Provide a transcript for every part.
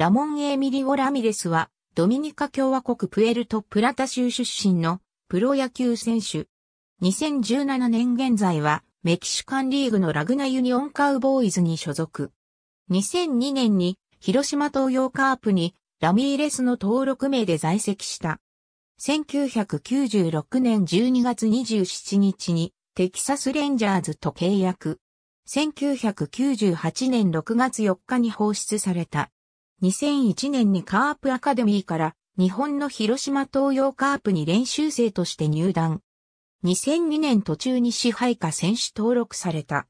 ラモン・エミリオ・ラミレスは、ドミニカ共和国プエルト・プラタ州出身のプロ野球選手。2017年現在は、メキシカンリーグのラグナユニオンカウボーイズに所属。2002年に、広島東洋カープに、ラミーレスの登録名で在籍した。1996年12月27日に、テキサスレンジャーズと契約。1998年6月4日に放出された2001年にカープアカデミーから日本の広島東洋カープに練習生として入団。2002年途中に支配下選手登録された。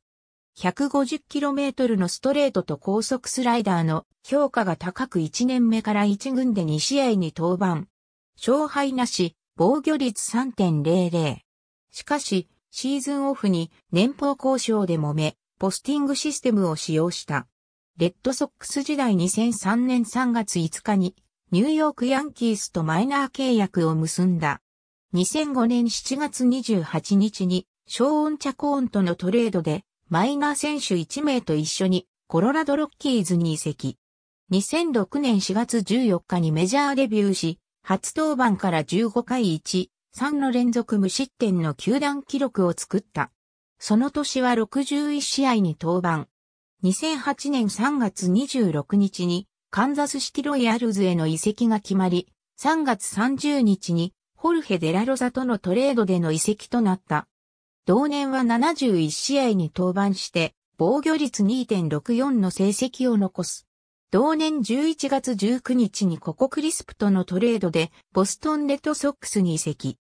150km のストレートと高速スライダーの評価が高く1年目から1軍で2試合に登板。勝敗なし、防御率3.00。しかし、シーズンオフに年俸交渉で揉め、ポスティングシステムを使用した。レッドソックス時代2003年3月5日にニューヨークヤンキースとマイナー契約を結んだ。2005年7月28日にショーン・チャコーンとのトレードでマイナー選手1名と一緒にコロラドロッキーズに移籍。2006年4月14日にメジャーデビューし、初登板から15回1、3の連続無失点の球団記録を作った。その年は61試合に登板、2008年3月26日にカンザスシティロイヤルズへの移籍が決まり、3月30日にホルヘ・デラロザとのトレードでの移籍となった。同年は71試合に登板して、防御率2.64の成績を残す。同年11月19日にココクリスプとのトレードでボストンレッドソックスに移籍。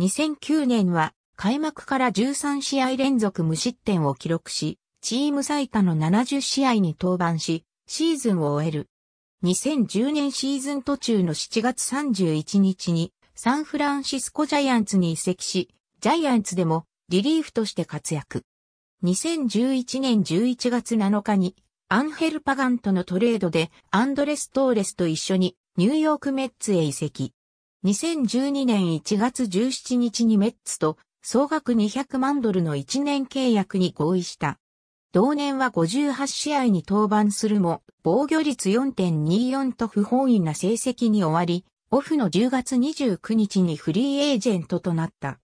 2009年は開幕から13試合連続無失点を記録し、チーム最多の70試合に登板し、シーズンを終える。2010年シーズン途中の7月31日にサンフランシスコジャイアンツに移籍し、ジャイアンツでもリリーフとして活躍。2011年11月7日にアンヘル・パガンとのトレードでアンドレス・トーレスと一緒にニューヨークメッツへ移籍。2012年1月17日にメッツと総額200万ドルの1年契約に合意した。同年は58試合に登板するも、防御率4.24と不本意な成績に終わり、オフの10月29日にフリーエージェントとなった。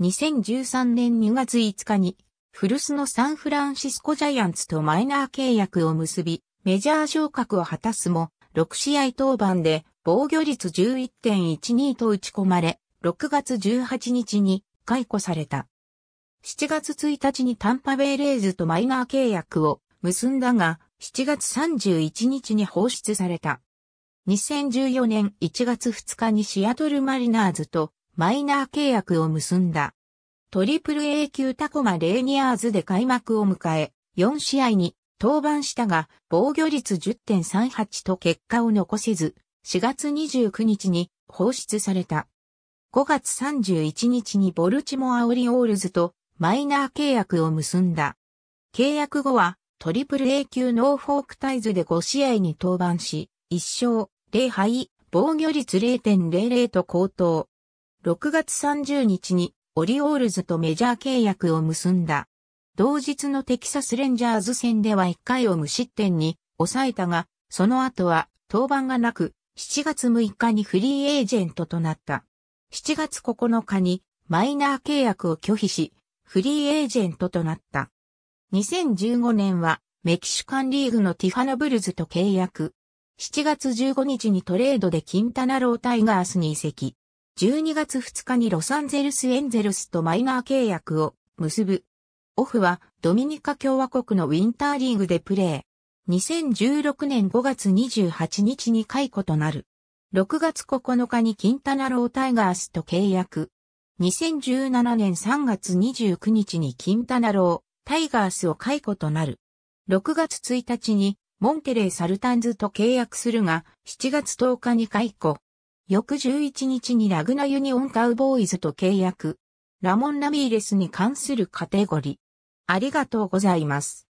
2013年2月5日に、古巣のサンフランシスコジャイアンツとマイナー契約を結び、メジャー昇格を果たすも、6試合登板で防御率11.12と打ち込まれ、6月18日に解雇された。7月1日にタンパベイレーズとマイナー契約を結んだが、7月31日に放出された。2014年1月2日にシアトルマリナーズとマイナー契約を結んだ。トリプル A 級タコマレーニアーズで開幕を迎え、4試合に登板したが、防御率10.38と結果を残せず、4月29日に放出された。5月31日にボルチモアオリオールズとマイナー契約を結んだ。契約後は、トリプル A 級ノーフォークタイズで5試合に登板し、1勝、0敗、防御率0.00と高騰。6月30日にオリオールズとメジャー契約を結んだ。同日のテキサスレンジャーズ戦では1回を無失点に抑えたが、その後は登板がなく、7月6日にフリーエージェントとなった。7月9日にマイナー契約を拒否し、フリーエージェントとなった。2015年はメキシカンリーグのティファナブルズと契約。7月15日にトレードでキンタナロータイガースに移籍。12月2日にロサンゼルスエンゼルスとマイナー契約を結ぶ。オフはドミニカ共和国のウィンターリーグでプレー。2016年5月28日に解雇となる。6月9日にキンタナロータイガースと契約。2017年3月29日に金太ナロタイガースを解雇となる。6月1日に、モンテレー・サルタンズと契約するが、7月10日に解雇。翌11日にラグナユニオンカウボーイズと契約。ラモン・ラミーレスに関するカテゴリー。ありがとうございます。